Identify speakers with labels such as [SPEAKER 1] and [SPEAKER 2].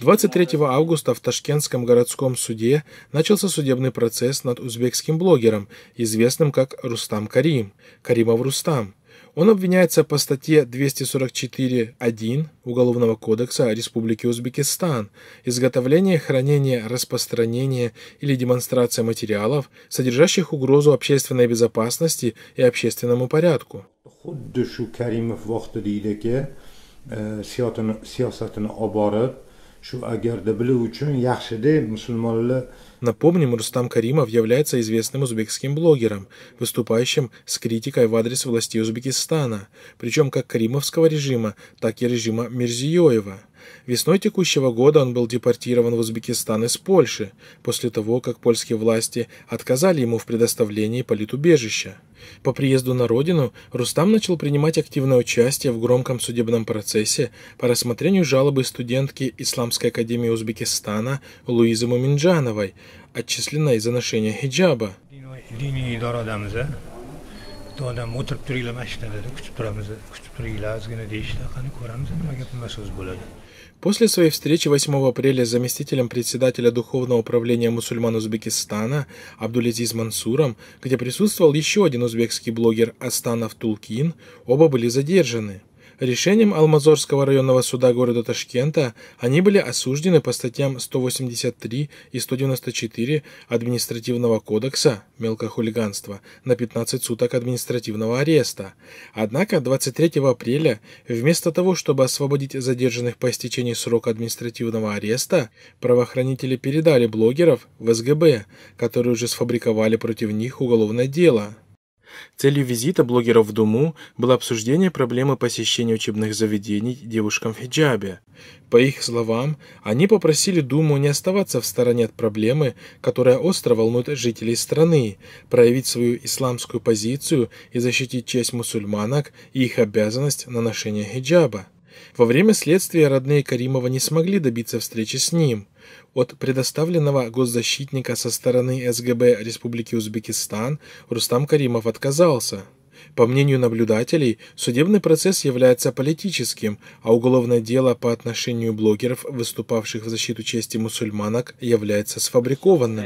[SPEAKER 1] 23 августа в Ташкентском городском суде начался судебный процесс над узбекским блогером, известным как Рустам Карим, Каримов Рустам. Он обвиняется по статье 244.1 Уголовного кодекса Республики Узбекистан «Изготовление, хранение, распространение или демонстрация материалов, содержащих угрозу общественной безопасности и общественному порядку». E, siyotini siyosatini olib borib shu agarda bilish uchun yaxshida musulmonlar Напомним, Рустам Каримов является известным узбекским блогером, выступающим с критикой в адрес властей Узбекистана, причем как каримовского режима, так и режима Мирзиёева. Весной текущего года он был депортирован в Узбекистан из Польши, после того, как польские власти отказали ему в предоставлении политубежища. По приезду на родину Рустам начал принимать активное участие в громком судебном процессе по рассмотрению жалобы студентки Исламской академии Узбекистана Луизы Муминджановой, отчисленной за ношение хиджаба. После своей встречи 8 апреля с заместителем председателя Духовного управления мусульман Узбекистана Абдулизиз Мансуром, где присутствовал еще один узбекский блогер Астанов Тулкин, оба были задержаны. Решением Алмазорского районного суда города Ташкента они были осуждены по статьям 183 и 194 Административного кодекса «Мелкохулиганство» на 15 суток административного ареста. Однако 23 апреля, вместо того, чтобы освободить задержанных по истечении срока административного ареста, правоохранители передали блогеров в СГБ, которые уже сфабриковали против них уголовное дело. Целью визита блогеров в Думу было обсуждение проблемы посещения учебных заведений девушкам в хиджабе. По их словам, они попросили Думу не оставаться в стороне от проблемы, которая остро волнует жителей страны, проявить свою исламскую позицию и защитить честь мусульманок и их обязанность на ношение хиджаба. Во время следствия родные Каримова не смогли добиться встречи с ним. От предоставленного госзащитника со стороны СГБ Республики Узбекистан Рустам Каримов отказался. По мнению наблюдателей, судебный процесс является политическим, а уголовное дело по отношению блогеров, выступавших в защиту чести мусульманок, является сфабрикованным.